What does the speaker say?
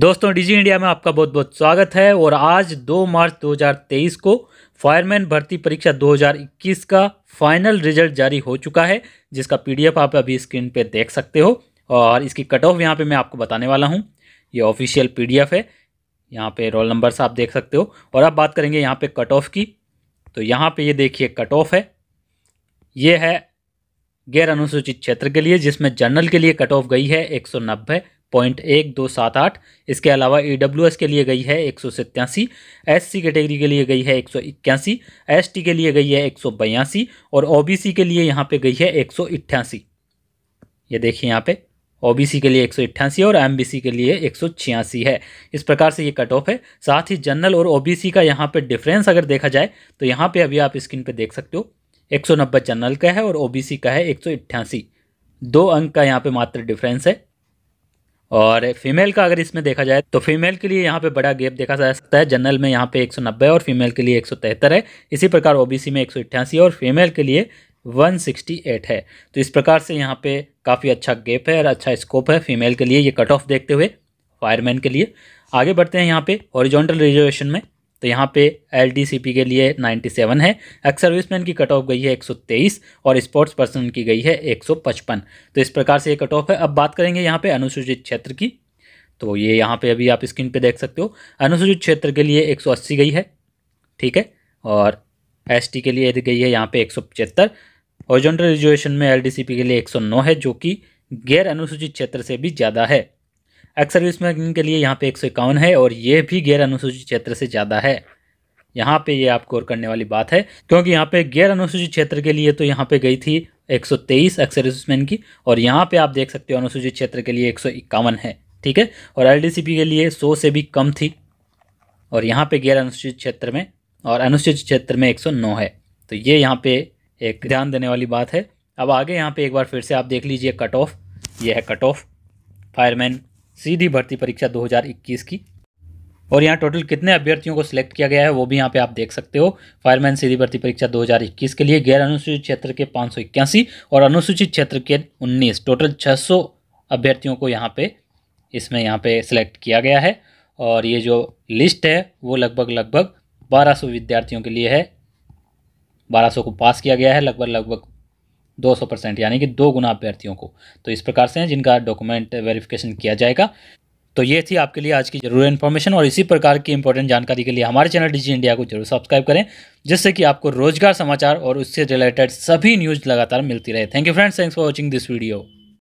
दोस्तों डिजी इंडिया में आपका बहुत बहुत स्वागत है और आज 2 मार्च 2023 को फायरमैन भर्ती परीक्षा 2021 का फाइनल रिजल्ट जारी हो चुका है जिसका पीडीएफ आप अभी स्क्रीन पे देख सकते हो और इसकी कट ऑफ यहाँ पर मैं आपको बताने वाला हूँ ये ऑफिशियल पीडीएफ है यहाँ पे रोल नंबर्स आप देख सकते हो और अब बात करेंगे यहाँ पर कट ऑफ की तो यहाँ पर ये देखिए कट ऑफ है ये है गैर अनुसूचित क्षेत्र के लिए जिसमें जनरल के लिए कट ऑफ गई है एक पॉइंट एक दो सात आठ इसके अलावा ई डब्ल्यू एस के लिए गई है एक सौ सत्यासी एस सी कैटेगरी के लिए गई है एक सौ इक्यासी एस टी के लिए गई है एक सौ बयासी और ओ बी सी के लिए यहाँ पे गई है एक सौ अट्ठासी ये देखिए यहाँ पे ओ बी सी के लिए एक सौ अट्ठासी और एम बी सी के लिए एक सौ छियासी है इस प्रकार से ये कट ऑफ है साथ ही जनरल और ओ बी सी का यहाँ पर डिफरेंस अगर देखा जाए तो यहाँ पर अभी आप स्क्रीन पर देख सकते हो एक सौ नब्बे जनरल का है और ओ बी सी का है एक सौ अट्ठासी दो अंक का यहाँ पे मात्र डिफरेंस है और फीमेल का अगर इसमें देखा जाए तो फीमेल के लिए यहाँ पे बड़ा गैप देखा जा सकता है जनरल में यहाँ पे 190 और फीमेल के लिए 173 है इसी प्रकार ओबीसी में एक और फीमेल के लिए 168 है तो इस प्रकार से यहाँ पे काफ़ी अच्छा गैप है और अच्छा स्कोप है फीमेल के लिए ये कट ऑफ देखते हुए फायरमैन के लिए आगे बढ़ते हैं यहाँ पे हॉरिजॉन्टल रिजर्वेशन में तो यहाँ पे एल के लिए 97 है एक्स सर्विसमैन की कट ऑफ गई है 123 और स्पोर्ट्स पर्सन की गई है 155 तो इस प्रकार से ये कट ऑफ है अब बात करेंगे यहाँ पे अनुसूचित क्षेत्र की तो ये यहाँ पे अभी आप स्क्रीन पे देख सकते हो अनुसूचित क्षेत्र के लिए 180 गई है ठीक है और एस के लिए गई है यहाँ पर एक सौ रिजर्वेशन में एल के लिए एक है जो कि गैर अनुसूचित क्षेत्र से भी ज़्यादा है एक्स सर्विस मैन के लिए यहाँ पे एक सौ इक्यावन है और ये भी गैर अनुसूचित क्षेत्र से ज़्यादा है यहाँ पे ये आप और करने वाली बात है क्योंकि यहाँ पे गैर अनुसूचित क्षेत्र के लिए तो यहाँ पे गई थी एक तेईस एक्स मैन की और यहाँ पे आप देख सकते हो अनुसूचित क्षेत्र के लिए एक सौ इक्यावन है ठीक है और एल के लिए सौ से भी कम थी और यहाँ पर गैर अनुसूचित क्षेत्र में और अनुसूचित क्षेत्र में नौ है तो ये यहाँ पर एक ध्यान देने वाली बात है अब आगे यहाँ पर एक बार फिर से आप देख लीजिए कट ऑफ ये है कट ऑफ फायरमैन सीधी भर्ती परीक्षा 2021 की और यहाँ टोटल कितने अभ्यर्थियों को सिलेक्ट किया गया है वो भी यहाँ पे आप देख सकते हो फायरमैन सीधी भर्ती परीक्षा 2021 के लिए गैर अनुसूचित क्षेत्र के पाँच और अनुसूचित क्षेत्र के 19 टोटल 600 अभ्यर्थियों को यहाँ पे इसमें यहाँ पे सिलेक्ट किया गया है और ये जो लिस्ट है वो लगभग लगभग बारह विद्यार्थियों के लिए है 1200 को पास किया गया है लगभग लगभग 200 परसेंट यानी कि दो गुना अभ्यर्थियों को तो इस प्रकार से हैं जिनका डॉक्यूमेंट वेरिफिकेशन किया जाएगा तो ये थी आपके लिए आज की जरूर इन्फॉर्मेशन और इसी प्रकार की इंपॉर्टेंट जानकारी के लिए हमारे चैनल डिजी इंडिया को जरूर सब्सक्राइब करें जिससे कि आपको रोजगार समाचार और उससे रिलेटेड सभी न्यूज़ लगातार मिलती रहे thank you friends thanks for watching this video